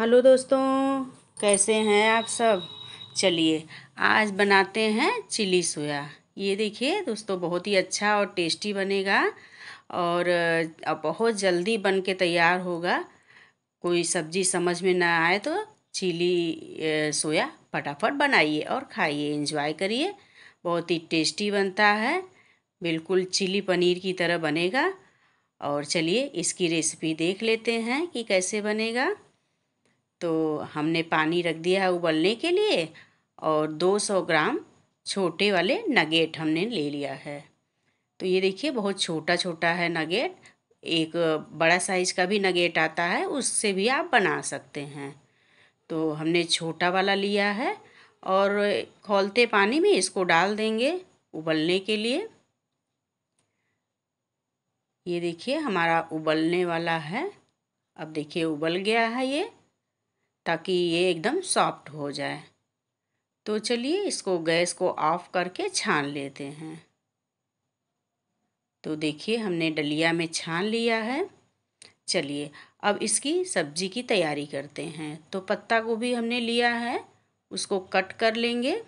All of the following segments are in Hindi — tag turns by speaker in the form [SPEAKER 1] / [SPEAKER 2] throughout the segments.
[SPEAKER 1] हेलो दोस्तों कैसे हैं आप सब चलिए आज बनाते हैं चिली सोया ये देखिए दोस्तों बहुत ही अच्छा और टेस्टी बनेगा और बहुत जल्दी बन के तैयार होगा कोई सब्ज़ी समझ में ना आए तो चिली सोया फटाफट बनाइए और खाइए इंजॉय करिए बहुत ही टेस्टी बनता है बिल्कुल चिली पनीर की तरह बनेगा और चलिए इसकी रेसिपी देख लेते हैं कि कैसे बनेगा तो हमने पानी रख दिया है उबलने के लिए और 200 ग्राम छोटे वाले नगेट हमने ले लिया है तो ये देखिए बहुत छोटा छोटा है नगेट एक बड़ा साइज का भी नगेट आता है उससे भी आप बना सकते हैं तो हमने छोटा वाला लिया है और खोलते पानी में इसको डाल देंगे उबलने के लिए ये देखिए हमारा उबलने वाला है अब देखिए उबल गया है ये ताकि ये एकदम सॉफ्ट हो जाए तो चलिए इसको गैस को ऑफ करके छान लेते हैं तो देखिए हमने डलिया में छान लिया है चलिए अब इसकी सब्जी की तैयारी करते हैं तो पत्ता गोभी हमने लिया है उसको कट कर लेंगे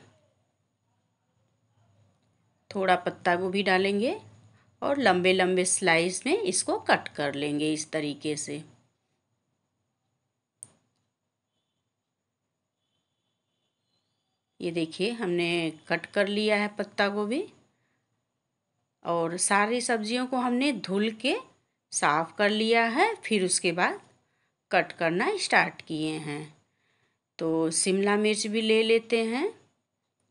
[SPEAKER 1] थोड़ा पत्ता गोभी डालेंगे और लंबे लंबे स्लाइस में इसको कट कर लेंगे इस तरीके से ये देखिए हमने कट कर लिया है पत्ता गोभी और सारी सब्जियों को हमने धुल के साफ़ कर लिया है फिर उसके बाद कट करना स्टार्ट किए हैं तो शिमला मिर्च भी ले लेते हैं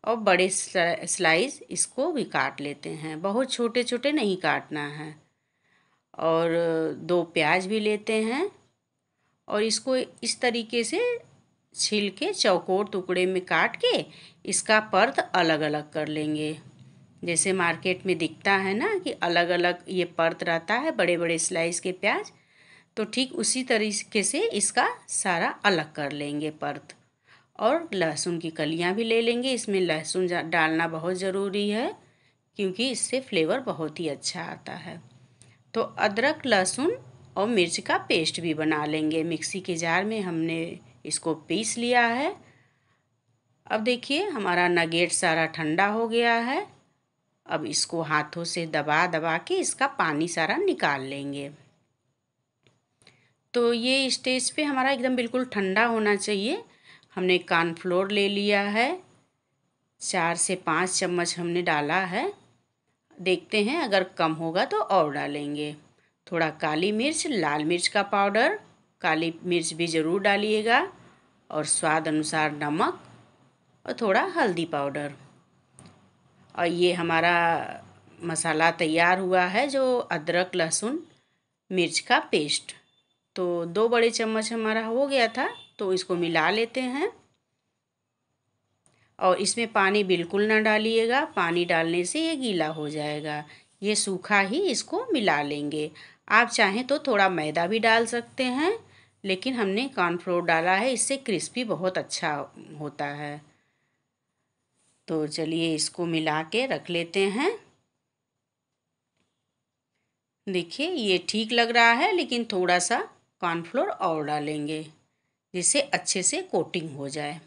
[SPEAKER 1] और बड़े स्लाइस इसको भी काट लेते हैं बहुत छोटे छोटे नहीं काटना है और दो प्याज भी लेते हैं और इसको इस तरीके से छील के चौकोर टुकड़े में काट के इसका पर्द अलग अलग कर लेंगे जैसे मार्केट में दिखता है ना कि अलग अलग ये पर्द रहता है बड़े बड़े स्लाइस के प्याज तो ठीक उसी तरीके से इसका सारा अलग कर लेंगे पर्द और लहसुन की कलियाँ भी ले लेंगे इसमें लहसुन डालना बहुत ज़रूरी है क्योंकि इससे फ्लेवर बहुत ही अच्छा आता है तो अदरक लहसुन और मिर्च का पेस्ट भी बना लेंगे मिक्सी के जार में हमने इसको पीस लिया है अब देखिए हमारा नगेट सारा ठंडा हो गया है अब इसको हाथों से दबा दबा के इसका पानी सारा निकाल लेंगे तो ये स्टेज पे हमारा एकदम बिल्कुल ठंडा होना चाहिए हमने कॉर्नफ्लोर ले लिया है चार से पाँच चम्मच हमने डाला है देखते हैं अगर कम होगा तो और डालेंगे थोड़ा काली मिर्च लाल मिर्च का पाउडर काली मिर्च भी ज़रूर डालिएगा और स्वाद अनुसार नमक और थोड़ा हल्दी पाउडर और ये हमारा मसाला तैयार हुआ है जो अदरक लहसुन मिर्च का पेस्ट तो दो बड़े चम्मच हमारा हो गया था तो इसको मिला लेते हैं और इसमें पानी बिल्कुल ना डालिएगा पानी डालने से ये गीला हो जाएगा ये सूखा ही इसको मिला लेंगे आप चाहें तो थोड़ा मैदा भी डाल सकते हैं लेकिन हमने कॉर्नफ्लोर डाला है इससे क्रिस्पी बहुत अच्छा होता है तो चलिए इसको मिला के रख लेते हैं देखिए ये ठीक लग रहा है लेकिन थोड़ा सा कॉर्नफ्लोर और डालेंगे जिससे अच्छे से कोटिंग हो जाए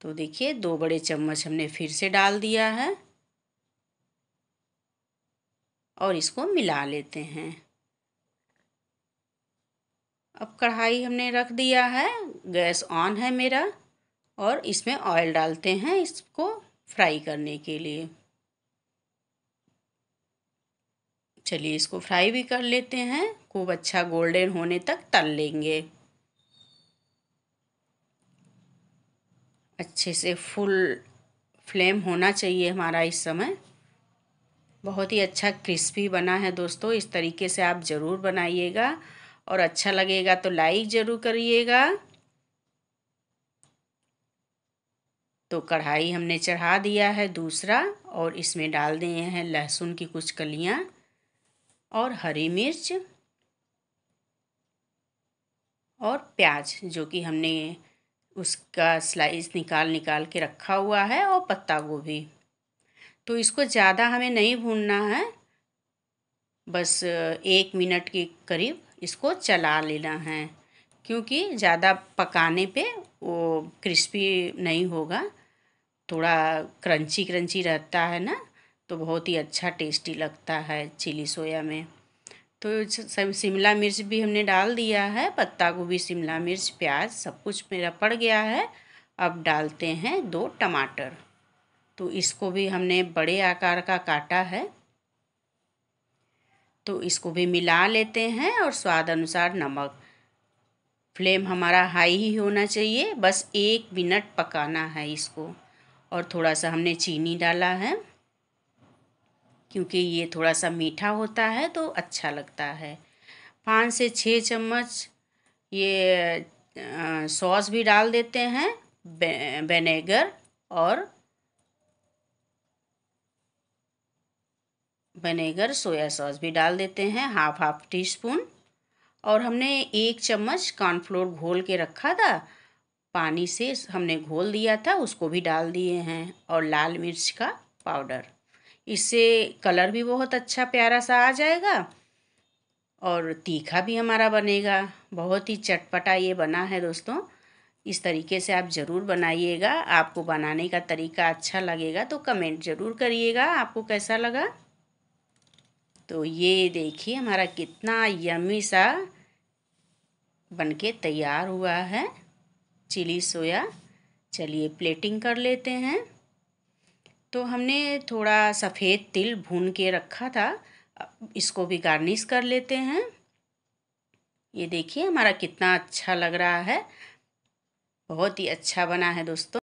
[SPEAKER 1] तो देखिए दो बड़े चम्मच हमने फिर से डाल दिया है और इसको मिला लेते हैं अब कढ़ाई हमने रख दिया है गैस ऑन है मेरा और इसमें ऑयल डालते हैं इसको फ्राई करने के लिए चलिए इसको फ्राई भी कर लेते हैं खूब अच्छा गोल्डन होने तक तल लेंगे अच्छे से फुल फ्लेम होना चाहिए हमारा इस समय बहुत ही अच्छा क्रिस्पी बना है दोस्तों इस तरीके से आप ज़रूर बनाइएगा और अच्छा लगेगा तो लाइक ज़रूर करिएगा तो कढ़ाई हमने चढ़ा दिया है दूसरा और इसमें डाल दिए हैं लहसुन की कुछ कलियां और हरी मिर्च और प्याज जो कि हमने उसका स्लाइस निकाल निकाल के रखा हुआ है और पत्ता गोभी तो इसको ज़्यादा हमें नहीं भूनना है बस एक मिनट के करीब इसको चला लेना है क्योंकि ज़्यादा पकाने पे वो क्रिस्पी नहीं होगा थोड़ा क्रंची क्रंची रहता है ना तो बहुत ही अच्छा टेस्टी लगता है चिली सोया में तो सब शिमला मिर्च भी हमने डाल दिया है पत्ता गोभी शिमला मिर्च प्याज सब कुछ मेरा पड़ गया है अब डालते हैं दो टमाटर तो इसको भी हमने बड़े आकार का काटा है तो इसको भी मिला लेते हैं और स्वाद अनुसार नमक फ्लेम हमारा हाई ही होना चाहिए बस एक मिनट पकाना है इसको और थोड़ा सा हमने चीनी डाला है क्योंकि ये थोड़ा सा मीठा होता है तो अच्छा लगता है पाँच से छः चम्मच ये सॉस भी डाल देते हैं वेनेगर बे, और वनेगर सोया सॉस भी डाल देते हैं हाफ हाफ टी स्पून और हमने एक चम्मच कॉर्नफ्लोर घोल के रखा था पानी से हमने घोल दिया था उसको भी डाल दिए हैं और लाल मिर्च का पाउडर इससे कलर भी बहुत अच्छा प्यारा सा आ जाएगा और तीखा भी हमारा बनेगा बहुत ही चटपटा ये बना है दोस्तों इस तरीके से आप ज़रूर बनाइएगा आपको बनाने का तरीका अच्छा लगेगा तो कमेंट ज़रूर करिएगा आपको कैसा लगा तो ये देखिए हमारा कितना यमी सा बनके तैयार हुआ है चिली सोया चलिए प्लेटिंग कर लेते हैं तो हमने थोड़ा सफ़ेद तिल भून के रखा था इसको भी गार्निश कर लेते हैं ये देखिए हमारा कितना अच्छा लग रहा है बहुत ही अच्छा बना है दोस्तों